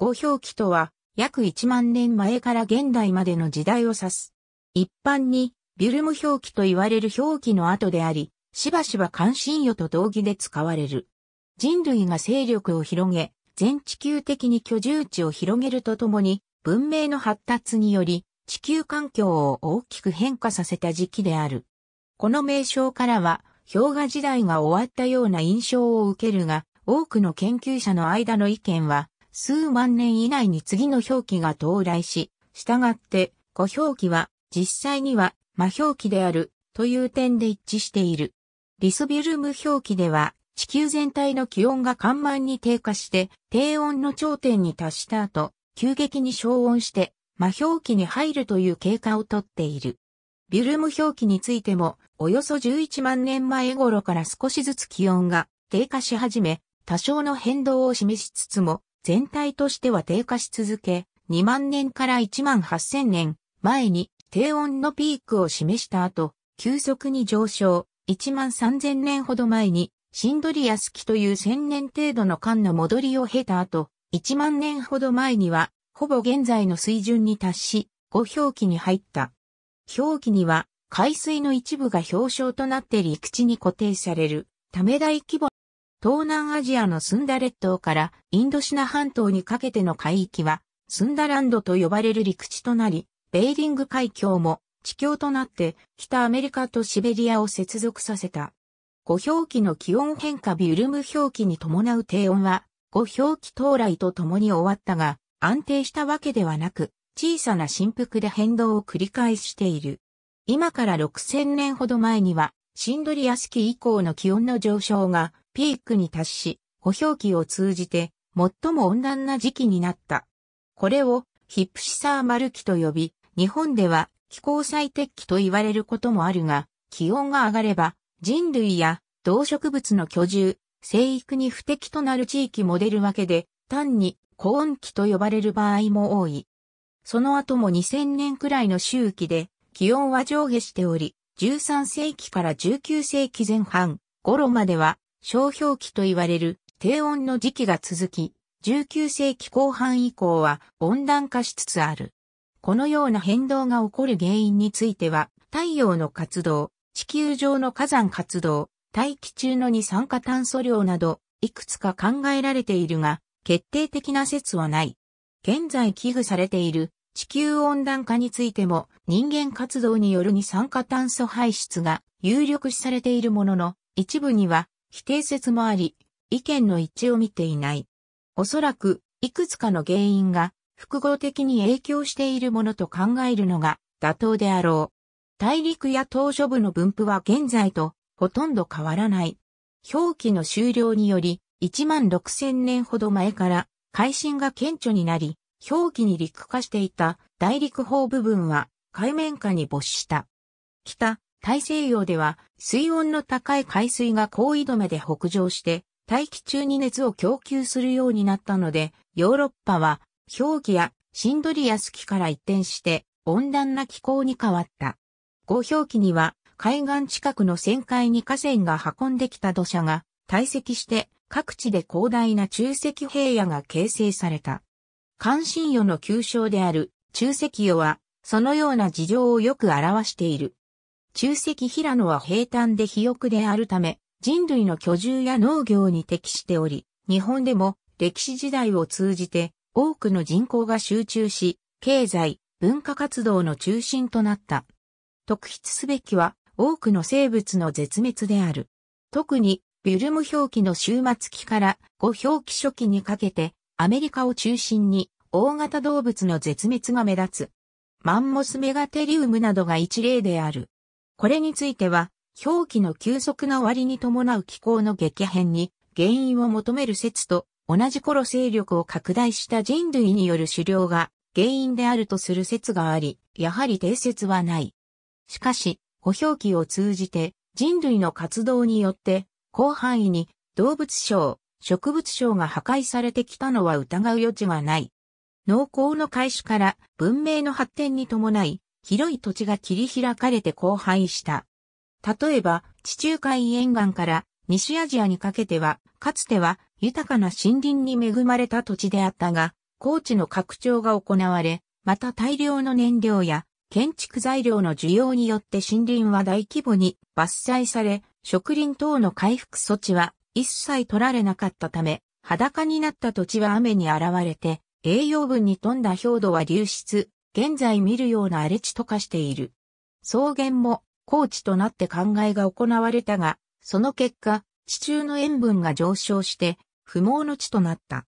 五表記とは、約1万年前から現代までの時代を指す。一般に、ビュルム表記と言われる表記の後であり、しばしば関心与と同義で使われる。人類が勢力を広げ、全地球的に居住地を広げるとともに、文明の発達により、地球環境を大きく変化させた時期である。この名称からは、氷河時代が終わったような印象を受けるが、多くの研究者の間の意見は、数万年以内に次の表記が到来し、従って、語表記は実際には魔表記であるという点で一致している。リスビルム表記では地球全体の気温が緩慢に低下して低温の頂点に達した後、急激に消温して魔表記に入るという経過をとっている。ビルム表記についても、およそ11万年前頃から少しずつ気温が低下し始め、多少の変動を示しつつも、全体としては低下し続け、2万年から1万8000年前に低温のピークを示した後、急速に上昇、1万3000年ほど前にシンドリアス期という1000年程度の間の戻りを経た後、1万年ほど前には、ほぼ現在の水準に達し、5氷期に入った。氷期には、海水の一部が氷床となって陸地に固定される、ため大規模東南アジアのスンダ列島からインドシナ半島にかけての海域は、スンダランドと呼ばれる陸地となり、ベーリング海峡も地峡となって北アメリカとシベリアを接続させた。五表記の気温変化ビュルム表記に伴う低温は、五表記到来とともに終わったが、安定したわけではなく、小さな振幅で変動を繰り返している。今から6000年ほど前には、シンドリアス紀以降の気温の上昇がピークに達し、補表期を通じて最も温暖な時期になった。これをヒップシサーマル期と呼び、日本では気候最適期と言われることもあるが、気温が上がれば人類や動植物の居住、生育に不適となる地域も出るわけで、単に高温期と呼ばれる場合も多い。その後も2000年くらいの周期で気温は上下しており、13世紀から19世紀前半頃までは小標期と言われる低温の時期が続き、19世紀後半以降は温暖化しつつある。このような変動が起こる原因については、太陽の活動、地球上の火山活動、大気中の二酸化炭素量など、いくつか考えられているが、決定的な説はない。現在危惧されている地球温暖化についても人間活動による二酸化炭素排出が有力視されているものの一部には否定説もあり、意見の一致を見ていない。おそらく、いくつかの原因が複合的に影響しているものと考えるのが妥当であろう。大陸や島嶼部の分布は現在とほとんど変わらない。表記の終了により、1万6千年ほど前から海進が顕著になり、表記に陸化していた大陸方部分は海面下に没した。北、大西洋では水温の高い海水が高緯度目で北上して大気中に熱を供給するようになったので、ヨーロッパは氷期やシンドリアス期から一転して温暖な気候に変わった。合氷期には海岸近くの旋回に河川が運んできた土砂が堆積して各地で広大な中石平野が形成された。関心魚の旧称である中石魚はそのような事情をよく表している。旧石平野は平坦で肥沃であるため、人類の居住や農業に適しており、日本でも歴史時代を通じて多くの人口が集中し、経済、文化活動の中心となった。特筆すべきは多くの生物の絶滅である。特にビュルム表記の終末期から5。表記初期にかけてアメリカを中心に大型動物の絶滅が目立つ。マンモスメガテリウムなどが一例である。これについては、表記の急速な割に伴う気候の激変に原因を求める説と同じ頃勢力を拡大した人類による狩猟が原因であるとする説があり、やはり定説はない。しかし、補表記を通じて人類の活動によって広範囲に動物症、植物症が破壊されてきたのは疑う余地はない。農耕の開始から文明の発展に伴い、広い土地が切り開かれて荒廃した。例えば、地中海沿岸から西アジアにかけては、かつては豊かな森林に恵まれた土地であったが、高地の拡張が行われ、また大量の燃料や建築材料の需要によって森林は大規模に伐採され、植林等の回復措置は一切取られなかったため、裸になった土地は雨に現れて、栄養分に富んだ氷土は流出、現在見るような荒れ地と化している。草原も高地となって考えが行われたが、その結果、地中の塩分が上昇して不毛の地となった。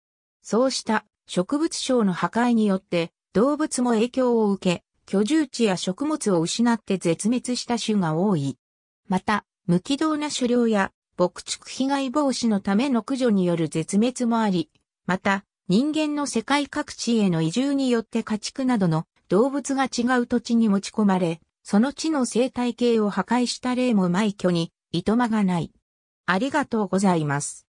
そうした植物症の破壊によって動物も影響を受け、居住地や食物を失って絶滅した種が多い。また、無軌道な狩猟や牧畜被害防止のための駆除による絶滅もあり、また、人間の世界各地への移住によって家畜などの動物が違う土地に持ち込まれ、その地の生態系を破壊した例も埋挙に、いとまがない。ありがとうございます。